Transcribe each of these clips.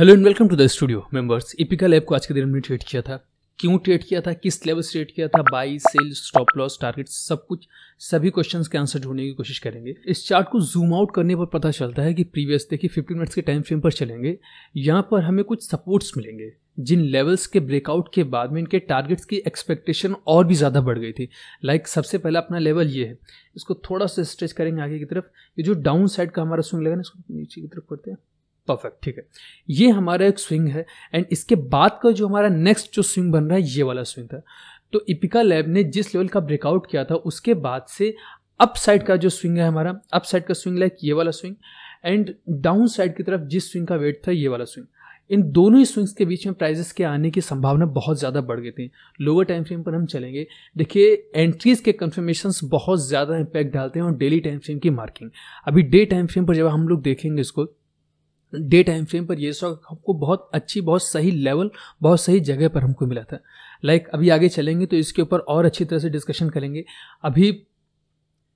hello and welcome to the studio members इपिकल app को आज के दिन हमने ट्रेड किया था क्यों ट्रेड किया था किस लेवल से ट्रेड किया था buy sell stop loss target सब कुछ सभी क्वेश्चंस के आंसर ढूंढने की कोशिश करेंगे इस चार्ट को जूम आउट करने पर पता चलता है कि प्रीवियस देखिए फिफ्टीन मिनट्स के टाइम फ्रेम पर चलेंगे यहाँ पर हमें कुछ सपोर्ट्स मिलेंगे जिन लेवल्स के ब्रेकआउट के बाद में इनके टारगेट्स की एक्सपेक्टेशन और भी ज़्यादा बढ़ गई थी लाइक like, सबसे पहला अपना लेवल ये है इसको थोड़ा सा स्ट्रेच करेंगे आगे की तरफ ये जो डाउन साइड का हमारा स्विंग लगा ना इसको नीचे की तरफ करते हैं परफेक्ट ठीक है ये हमारा एक स्विंग है एंड इसके बाद का जो हमारा नेक्स्ट जो स्विंग बन रहा है ये वाला स्विंग था तो इपिका लैब ने जिस लेवल का ब्रेकआउट किया था उसके बाद से अप साइड का जो स्विंग है हमारा अप साइड का स्विंग लाइक ये वाला स्विंग एंड डाउन साइड की तरफ जिस स्विंग का वेट था ये वाला स्विंग इन दोनों ही स्विंग्स के बीच में प्राइजेस के आने की संभावना बहुत ज़्यादा बढ़ गई थी लोअर टाइम फ्रेम पर हम चलेंगे देखिए एंट्रीज़ के कन्फर्मेशन बहुत ज़्यादा इम्पैक्ट डालते हैं और डेली टाइम फ्रेम की मार्किंग अभी डे टाइम फ्रेम पर जब हम लोग देखेंगे इसको डे टाइम फ्रेम पर ये स्टॉक हमको बहुत अच्छी बहुत सही लेवल बहुत सही जगह पर हमको मिला था लाइक like, अभी आगे चलेंगे तो इसके ऊपर और अच्छी तरह से डिस्कशन करेंगे अभी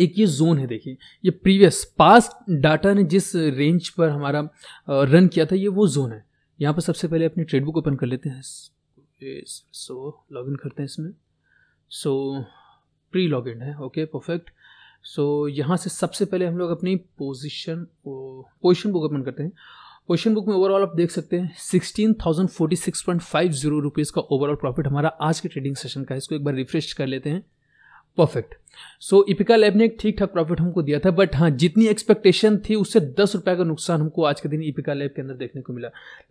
एक ये जोन है देखिए ये प्रीवियस पास्ट डाटा ने जिस रेंज पर हमारा रन किया था ये वो जोन है यहाँ पर सबसे पहले अपनी ट्रेडबुक ओपन कर लेते हैं सो इन करते हैं इसमें सो प्री लॉग इन है ओके परफेक्ट सो यहाँ से सबसे पहले हम लोग अपनी पोजिशन पोजिशन बुक ओपन करते हैं क्वेश्चन बुक में ओवरऑल आप देख सकते हैं sixteen thousand forty six point five zero rupees का ओवरऑल प्रॉफिट हमारा आज के ट्रेडिंग सेशन का है इसको एक बार रिफ्रेश कर लेते हैं परफेक्ट सो इपिका लैब ने एक ठीक ठाक प्रॉफिट हमको दिया था बट हाँ जितनी एक्सपेक्टेशन थी उससे दस रुपये का नुकसान हमको आज के दिन इपिका लैब के अंदर देखने को मिला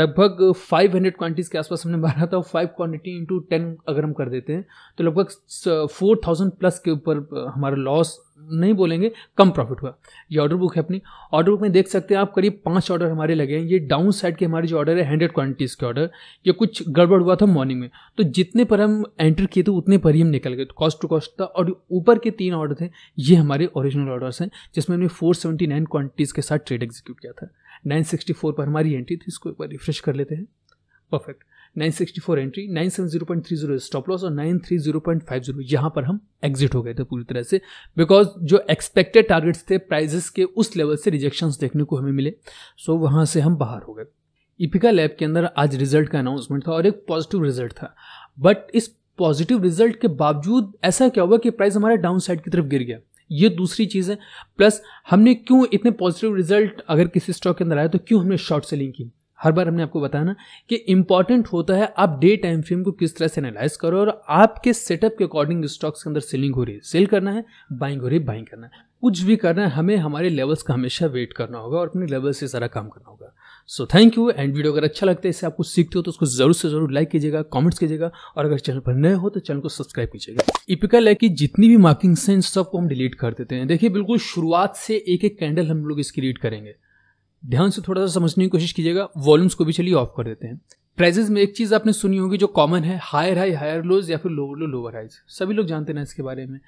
लगभग फाइव हंड्रेड क्वान्टिटीज़ के आसपास हमने मारा था फाइव क्वान्टिटी इंटू टेन अगर हम कर देते हैं तो लगभग फोर थाउजेंड प्लस के ऊपर हमारा लॉस नहीं बोलेंगे कम प्रॉफिट हुआ ये ऑर्डर बुक है अपनी ऑर्डर बुक में देख सकते हैं आप करीब पाँच ऑर्डर हमारे लगे हैं ये डाउन साइड के हमारे जो ऑर्डर है हंड्रेड क्वान्टिटीज़ के ऑर्डर ये कुछ गड़बड़ हुआ था मॉर्निंग में तो जितने पर हम एंटर किए थे उतने पर ही हम निकल गए तो कॉस्ट टू कॉस्ट था और ऊपर के तीन ऑर्डर थे ये हमारे ओरिजिनल ऑर्डर्स हैं जिसमें हमने फोर सेवेंटी नाइन क्वान्टिटीज़ के साथ ट्रेड एग्जीक्यूट किया था नाइन सिक्सटी फोर पर हमारी एंट्री थी इसको एक बार रिफ्रेश कर लेते हैं परफेक्ट 964 एंट्री 970.30 स्टॉप लॉस और 930.50 यहां पर हम एग्जिट हो गए थे पूरी तरह से बिकॉज जो एक्सपेक्टेड टारगेट्स थे प्राइजेस के उस लेवल से रिजेक्शंस देखने को हमें मिले सो so, वहां से हम बाहर हो गए इपिका e लैब के अंदर आज रिजल्ट का अनाउंसमेंट था और एक पॉजिटिव रिजल्ट था बट इस पॉजिटिव रिजल्ट के बावजूद ऐसा क्या हुआ कि प्राइस हमारा डाउन साइड की तरफ गिर गया ये दूसरी चीज़ है प्लस हमने क्यों इतने पॉजिटिव रिजल्ट अगर किसी स्टॉक के अंदर आया तो क्यों हमने शॉर्ट सेलिंग की हर बार हमने आपको बताया ना कि इंपॉर्टेंट होता है आप डे टाइम फ्रेम को किस तरह से एनालाइज करो और आपके सेटअप के अकॉर्डिंग स्टॉक्स के अंदर सेलिंग हो रही है सेल करना है बाइंग हो रही है बाइंग करना है कुछ भी करना है हमें हमारे लेवल्स का हमेशा वेट करना होगा और अपने लेवल से सारा काम करना होगा so thank you and video अगर अच्छा लगता है इससे आपको सीखते हो तो उसको जरूर से जरूर लाइक कीजिएगा कमेंट्स कीजिएगा और अगर चैनल पर नए हो तो चैनल को सब्सक्राइब कीजिएगा इपिकल है कि जितनी भी मार्किंग्स हैं इन सबको हम डिलीट कर देते हैं देखिए बिल्कुल शुरुआत से एक एक कैंडल हम लोग इसकी रीड करेंगे ध्यान से थोड़ा सा समझने की कोशिश कीजिएगा वॉल्यूम्स को भी चलिए ऑफ कर देते हैं प्राइजेस में एक चीज़ आपने सुनी होगी जो कॉमन है हायर हाई हायर लोज या फिर लोअर लो लोअर हाइज सभी लोग जानते ना इसके बारे में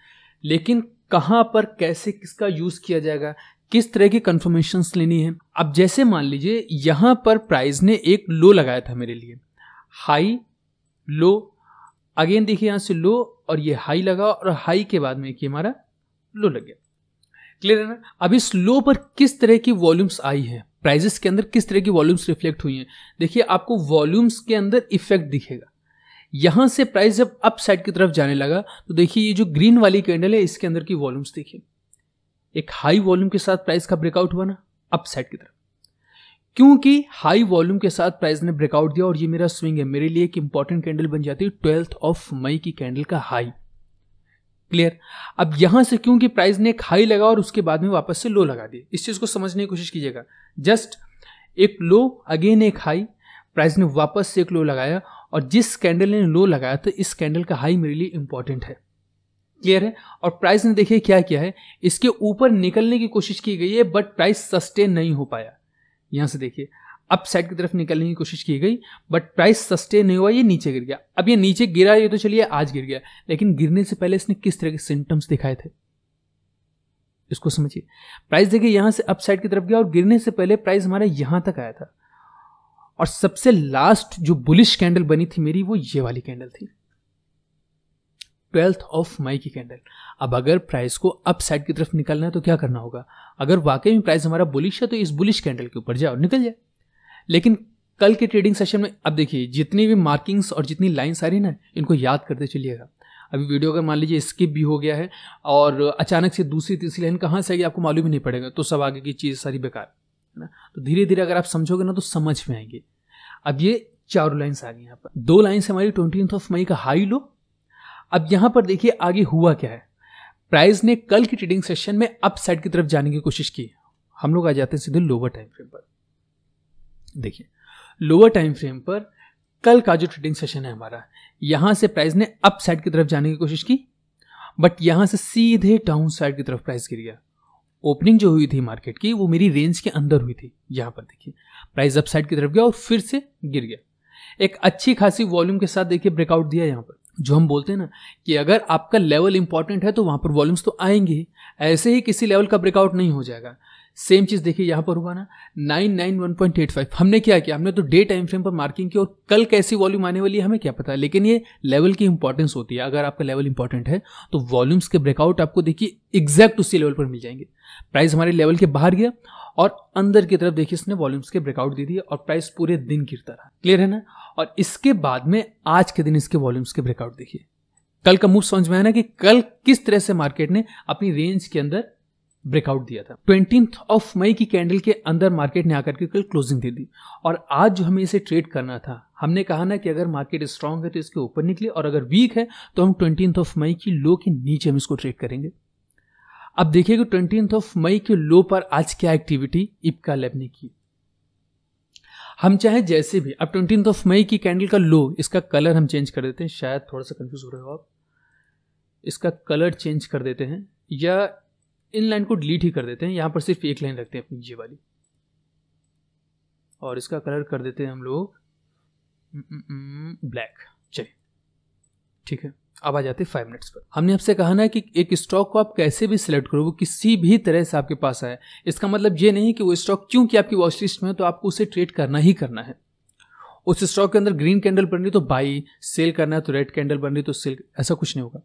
लेकिन कहाँ पर कैसे किसका यूज़ किया जाएगा किस तरह की कन्फर्मेशन लेनी है अब जैसे मान लीजिए यहाँ पर प्राइज ने एक लो लगाया था मेरे लिए हाई लो अगेन देखिए यहाँ से लो और ये हाई लगा और हाई के बाद में हमारा लो लग गया क्लियर है ना अभी स्लो पर किस तरह की वॉल्यूम्स आई है प्राइजेस के अंदर किस तरह की वॉल्यूम्स रिफ्लेक्ट हुई हैं देखिए आपको वॉल्यूम्स के अंदर इफेक्ट दिखेगा यहां से प्राइस जब अप साइड की तरफ जाने लगा तो देखिए ये जो ग्रीन वाली कैंडल है इसके अंदर की वॉल्यूम्स देखिए एक हाई वॉल्यूम के साथ प्राइस का ब्रेकआउट हुआ ना अप साइड की तरफ क्योंकि हाई वॉल्यूम के साथ प्राइस ने ब्रेकआउट दिया और ये मेरा स्विंग है मेरे लिए एक इंपॉर्टेंट कैंडल बन जाती है ट्वेल्थ ऑफ मई की कैंडल का हाई क्लियर अब यहां से क्योंकि प्राइस ने एक हाई लगा और उसके बाद में वापस से लो लगा दिए इस चीज़ को समझने की कोशिश कीजिएगा जस्ट एक लो अगेन एक हाई प्राइस ने वापस से एक लो लगाया और जिस कैंडल ने लो लगाया तो इस कैंडल का हाई मेरे लिए इंपॉर्टेंट है क्लियर है और प्राइस ने देखिए क्या किया है इसके ऊपर निकलने की कोशिश की गई है बट प्राइस सस्टेन नहीं हो पाया यहां से देखिए अप साइड की तरफ निकलने की कोशिश की गई बट प्राइस सस्टेन नहीं हुआ ये नीचे गिर गया अब ये नीचे गिरा ये तो चलिए आज गिर गया लेकिन गिरने से पहले इसने किस तरह के सिम्टम्स दिखाए थे इसको समझिए प्राइस देखिए यहां से अप साइड की तरफ गया और गिरने से पहले प्राइस हमारा यहां तक आया था और सबसे लास्ट जो बुलिश कैंडल बनी थी मेरी वो ये वाली कैंडल थी ट्वेल्थ ऑफ मई की कैंडल अब अगर प्राइस को अप साइड की तरफ निकलना है तो क्या करना होगा अगर वाकई में प्राइस हमारा बुलिश है तो इस बुलिश कैंडल के ऊपर जाओ निकल जाए लेकिन कल के ट्रेडिंग सेशन में अब देखिए जितनी भी मार्किंग्स और जितनी लाइन्स आ रही ना इनको याद करते चलिएगा अभी वीडियो अगर मान लीजिए स्किप भी हो गया है और अचानक से दूसरी तीसरी लाइन कहाँ से आएगी आपको मालूम ही नहीं पड़ेगा तो सब आगे की चीज़ सारी बेकार है ना तो धीरे धीरे अगर आप समझोगे ना तो समझ में आएंगे अब ये चारों लाइन्स आ गई यहाँ पर दो लाइन्स हमारी ट्वेंटी ऑफ मई का हाई लो अब यहाँ पर देखिए आगे हुआ क्या है प्राइस ने कल की ट्रेडिंग सेशन में अप साइड की तरफ जाने की कोशिश की हम लोग आ जाते हैं सीधे लोअर टाइम फ्रेम पर देखिए लोअर टाइम फ्रेम पर कल का जो ट्रेडिंग सेशन है हमारा यहाँ से प्राइस ने अप साइड की तरफ जाने की कोशिश की बट यहाँ से सीधे डाउन साइड की तरफ प्राइस गिर गया ओपनिंग जो हुई थी मार्केट की वो मेरी रेंज के अंदर हुई थी यहाँ पर देखिए प्राइस अप साइड की तरफ गया और फिर से गिर गया एक अच्छी खासी वॉल्यूम के साथ देखिए ब्रेकआउट दिया यहाँ पर जो हम बोलते हैं ना कि अगर आपका लेवल इंपॉर्टेंट है तो वहां पर वॉल्यूम्स तो आएंगे ही ऐसे ही किसी लेवल का ब्रेकआउट नहीं हो जाएगा सेम चीज़ देखिए यहाँ पर हुआ ना nine nine one point eight five हमने क्या किया हमने तो डे टाइम फ्रेम पर मार्किंग की और कल कैसी वॉल्यूम आने वाली है हमें क्या पता है लेकिन ये लेवल की इंपॉर्टेंस होती है अगर आपका लेवल इंपॉर्टेंट है तो वॉल्यूम्स के ब्रेकआउट आपको देखिए एग्जैक्ट उसी लेवल पर मिल जाएंगे प्राइस हमारे लेवल के बाहर गया और अंदर की तरफ देखिए इसने वॉल्यूम्स के ब्रेकआउट दे दिए और प्राइस पूरे दिन गिरता रहा क्लियर है ना और इसके बाद में आज के दिन इसके वॉल्यूम्स के ब्रेकआउट देखिए कल का मूव समझ में आया ना कि कल किस तरह से मार्केट ने अपनी रेंज के अंदर ब्रेकआउट दिया था ट्वेंटी ऑफ मई की कैंडल के अंदर मार्केट ने आकर के कल क्लोजिंग दे दी और आज जो हमें इसे ट्रेड करना था हमने कहा ना कि अगर मार्केट स्ट्रांग है तो इसके ऊपर निकले और अगर वीक है तो हम ट्वेंटी ऑफ मई की लो के नीचे हम इसको ट्रेड करेंगे अब देखिए कि ट्वेंटी ऑफ मई के लो पर आज क्या एक्टिविटी इपका लैब ने की हम चाहे जैसे भी अब ट्वेंटी ऑफ मई की कैंडल का लो इसका कलर हम चेंज कर देते हैं शायद थोड़ा सा कंफ्यूज हो रहे हो आप इसका कलर चेंज कर देते हैं या इन लाइन को डिलीट ही कर देते हैं यहाँ पर सिर्फ एक लाइन रखते हैं अपनी ये वाली और इसका कलर कर देते हैं हम लोग हम्म, हम्म, हम्म, ब्लैक चलिए ठीक है अब आ जाते हैं फाइव मिनट्स पर हमने आपसे कहा ना कि एक स्टॉक को आप कैसे भी सिलेक्ट करो वो किसी भी तरह से आपके पास आए इसका मतलब ये नहीं कि वो स्टॉक क्योंकि आपकी वॉच लिस्ट में है तो आपको उसे ट्रेड करना ही करना है उस स्टॉक के अंदर ग्रीन कैंडल बन रही तो बाई सेल करना है तो रेड कैंडल बन रही तो सेल ऐसा कुछ नहीं होगा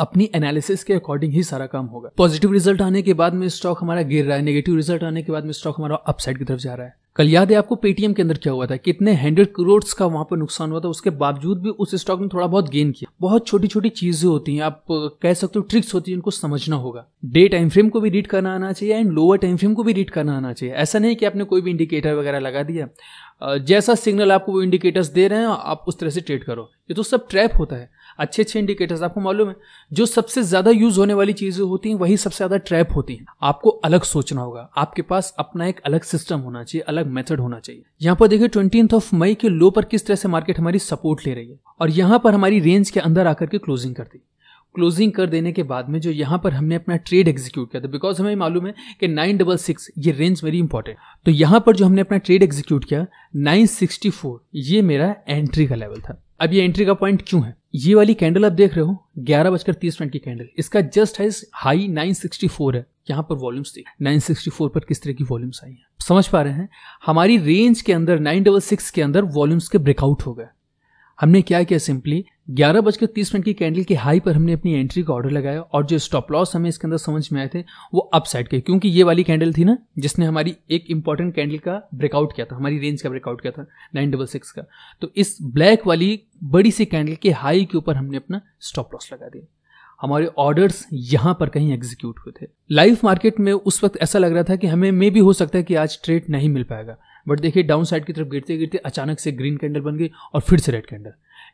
अपनी एनालिसिस के अकॉर्डिंग ही सारा काम होगा पॉजिटिव रिजल्ट आने के बाद में स्टॉक हमारा गिर रहा है नेगेटिव रिजल्ट आने के बाद में स्टॉक हमारा अपसाइड की तरफ जा रहा है कल याद है आपको पेटीएम के अंदर क्या हुआ था कितने हंड्रेड करोड़ का वहां पर नुकसान हुआ था उसके बावजूद भी उस स्टॉक ने थोड़ा बहुत गेन किया बहुत छोटी छोटी चीजें होती हैं आप कह सकते हो ट्रिक्स होती है उनको समझना होगा डे टाइम फ्रेम को भी रीड करना आना चाहिए एंड लोअर टाइम फ्रेम को भी रीड करना आना चाहिए ऐसा नहीं कि आपने कोई भी इंडिकेटर वगैरह लगा दिया जैसा सिग्नल आपको वो इंडिकेटर्स दे रहे हैं आप उस तरह से ट्रेड करो ये तो सब ट्रैप होता है अच्छे अच्छे इंडिकेटर्स आपको मालूम है जो सबसे ज़्यादा यूज़ होने वाली चीज़ें होती हैं वही सबसे ज़्यादा ट्रैप होती हैं आपको अलग सोचना होगा आपके पास अपना एक अलग सिस्टम होना चाहिए अलग मेथड होना चाहिए यहाँ पर देखिए ट्वेंटी ऑफ मई के लो पर किस तरह से मार्केट हमारी सपोर्ट ले रही है और यहाँ पर हमारी रेंज के अंदर आकर के क्लोजिंग कर दी क्लोजिंग कर देने के बाद में जो यहाँ पर हमने अपना ट्रेड एग्जीक्यूट किया था बिकॉज हमें मालूम है कि नाइन डबल सिक्स ये रेंज वेरी इंपॉर्टेंट तो यहाँ पर जो हमने अपना ट्रेड एग्जीक्यूट किया नाइन सिक्सटी फोर ये मेरा एंट्री का लेवल था अब ये एंट्री का पॉइंट क्यों है ये वाली कैंडल आप देख रहे हो ग्यारह बजकर तीस मिनट की कैंडल इसका जस्ट हाइज हाई 964 है यहाँ पर वॉल्यूम्स सिक्सटी 964 पर किस तरह की वॉल्यूम्स आई हैं समझ पा रहे हैं हमारी रेंज के अंदर सिक्स के अंदर वॉल्यूम्स के ब्रेकआउट हो गए हमने क्या किया सिंपली ग्यारह बजकर तीस मिनट की कैंडल के हाई पर हमने अपनी एंट्री का ऑर्डर लगाया और जो स्टॉप लॉस हमें इसके अंदर समझ में आए थे वो अपसाइड के क्योंकि ये वाली कैंडल थी ना जिसने हमारी एक इंपॉर्टेंट कैंडल का ब्रेकआउट किया था हमारी रेंज का ब्रेकआउट किया था नाइन डबल सिक्स का तो इस ब्लैक वाली बड़ी सी कैंडल के हाई के ऊपर हमने अपना स्टॉप लॉस लगा दिया हमारे ऑर्डर्स यहाँ पर कहीं एग्जीक्यूट हुए थे लाइव मार्केट में उस वक्त ऐसा लग रहा था कि हमें मे भी हो सकता है कि आज ट्रेड नहीं मिल पाएगा बट देखिए डाउन साइड की तरफ गिरते गिरते अचानक से ग्रीन कैंडल बन गई और फिर से रेड कैंडल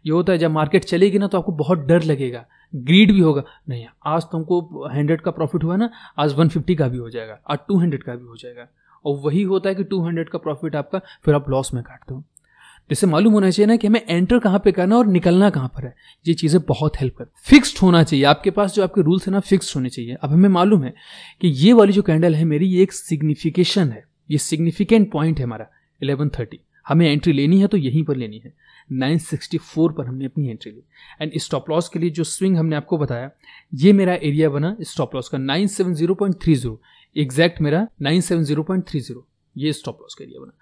ये होता है जब मार्केट चलेगी ना तो आपको बहुत डर लगेगा ग्रीड भी होगा नहीं आज तुमको हंड्रेड का प्रॉफिट हुआ ना आज वन फिफ्टी का भी हो जाएगा आज टू हंड्रेड का भी हो जाएगा और वही होता है कि टू हंड्रेड का प्रॉफिट आपका फिर आप लॉस में काटते हो जिससे मालूम होना चाहिए ना कि हमें एंटर कहाँ पे करना और निकलना कहाँ पर है ये चीज़ें बहुत हेल्प कर फिक्स्ड होना चाहिए आपके पास जो आपके रूल्स हैं ना फिक्स्ड होने चाहिए अब हमें मालूम है कि ये वाली जो कैंडल है मेरी ये एक सिग्निफिकेशन है ये सिग्निफिकेंट पॉइंट है हमारा 11:30 हमें एंट्री लेनी है तो यहीं पर लेनी है 964 पर हमने अपनी एंट्री ली एंड स्टॉप लॉस के लिए जो स्विंग हमने आपको बताया ये मेरा एरिया बना स्टॉप लॉस का 970.30 एग्जैक्ट मेरा 970.30 ये स्टॉप लॉस का एरिया बना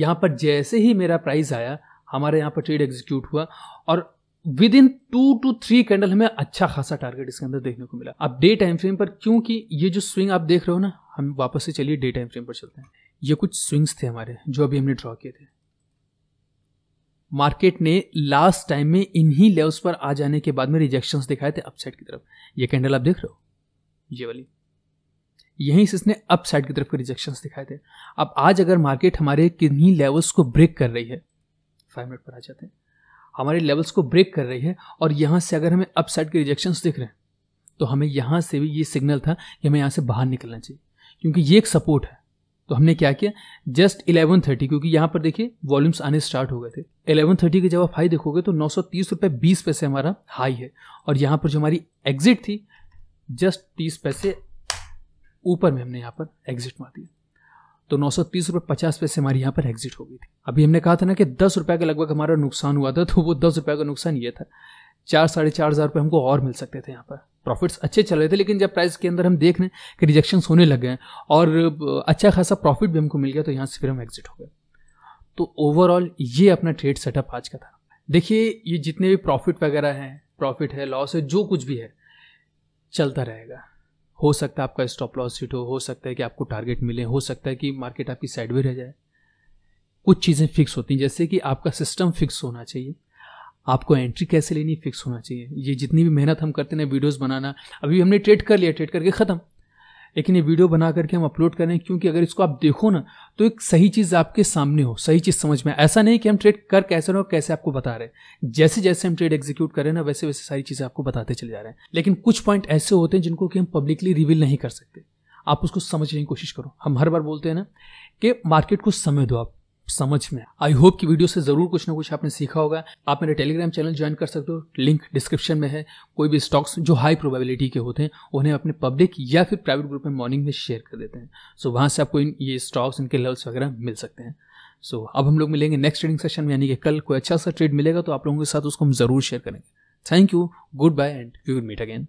यहाँ पर जैसे ही मेरा प्राइस आया हमारे यहाँ पर ट्रेड एग्जीक्यूट हुआ और within two two three candle हमें अच्छा खासा टारगेट इसके अंदर देखने को मिला अब डे टाइम फ्रेम पर क्योंकि ये जो स्विंग आप देख रहे हो ना हम वापस से चलिए डे टाइम फ्रेम पर चलते हैं ये कुछ स्विंग्स थे हमारे जो अभी हमने ड्रॉ किए थे मार्केट ने लास्ट टाइम में इन्हीं लेवल्स पर आ जाने के बाद में रिजेक्शंस दिखाए थे अपसाइड की तरफ ये कैंडल आप देख रहे हो ये वाली यहीं से इसने अपसाइड की तरफ के रिजेक्शंस दिखाए थे अब आज अगर मार्केट हमारे किन्हीं लेवल्स को ब्रेक कर रही है फाइव मिनट पर आ जाते हैं हमारे लेवल्स को ब्रेक कर रही है और यहाँ से अगर हमें अपसाइड के रिजेक्शंस दिख रहे हैं तो हमें यहाँ से भी ये सिग्नल था कि हमें यहाँ से बाहर निकलना चाहिए क्योंकि ये एक सपोर्ट है तो हमने क्या किया जस्ट इलेवन थर्टी क्योंकि यहाँ पर देखिए वॉल्यूम्स आने स्टार्ट हो गए थे इलेवन थर्टी के जब आप हाई देखोगे तो नौ सौ तीस रुपये बीस पैसे हमारा हाई है और यहाँ पर जो हमारी एग्जिट थी जस्ट तीस पैसे ऊपर में हमने यहाँ पर एग्जिट मार दिया तो नौ सौ तीस रुपये पचास पैसे हमारी यहाँ पर एग्जिट हो गई थी अभी हमने कहा था ना कि दस रुपये का लगभग हमारा नुकसान हुआ था तो वो दस रुपये का नुकसान ये था चार साढ़े चार हज़ार रुपये हमको और मिल सकते थे यहाँ पर प्रॉफिट्स अच्छे चल रहे थे लेकिन जब प्राइस के अंदर हम देख रहे हैं कि रिजेक्शन होने लग गए और अच्छा खासा प्रॉफिट भी हमको मिल गया तो यहाँ से फिर हम एग्जिट हो गए तो ओवरऑल ये अपना ट्रेड सेटअप आज का था देखिए ये जितने भी प्रॉफिट वगैरह हैं प्रॉफिट है लॉस है जो कुछ भी है चलता रहेगा हो सकता है आपका स्टॉप लॉस हिट हो हो सकता है कि आपको टारगेट मिले हो सकता है कि मार्केट आपकी साइड में रह जाए कुछ चीज़ें फिक्स होती हैं जैसे कि आपका सिस्टम फिक्स होना चाहिए आपको एंट्री कैसे लेनी फिक्स होना चाहिए ये जितनी भी मेहनत हम करते ना वीडियोस बनाना अभी हमने ट्रेड कर लिया ट्रेड करके ख़त्म लेकिन ये वीडियो बना करके हम अपलोड करें क्योंकि अगर इसको आप देखो ना तो एक सही चीज़ आपके सामने हो सही चीज़ समझ में ऐसा नहीं कि हम ट्रेड कर कैसे रहे हो कैसे आपको बता रहे हैं जैसे जैसे हम ट्रेड एग्जीक्यूट करें ना वैसे वैसे सारी चीज़ें आपको बताते चले जा रहे हैं लेकिन कुछ पॉइंट ऐसे होते हैं जिनको कि हम पब्लिकली रिवील नहीं कर सकते आप उसको समझने की कोशिश करो हम हर बार बोलते हैं ना कि मार्केट को समय दो आप समझ में आई होप कि वीडियो से जरूर कुछ ना कुछ आपने सीखा होगा आप मेरे टेलीग्राम चैनल ज्वाइन कर सकते हो लिंक डिस्क्रिप्शन में है कोई भी स्टॉक्स जो हाई प्रोबेबिलिटी के होते हैं उन्हें अपने पब्लिक या फिर प्राइवेट ग्रुप में मॉर्निंग में शेयर कर देते हैं सो so, वहां से आपको इन ये स्टॉक्स इनके लेवल्स वगैरह मिल सकते हैं सो so, अब हम लोग मिलेंगे नेक्स्ट ट्रेडिंग सेशन में यानी कि कल कोई अच्छा सा ट्रेड मिलेगा तो आप लोगों के साथ उसको हम जरूर शेयर करेंगे thank you good bye and you will meet again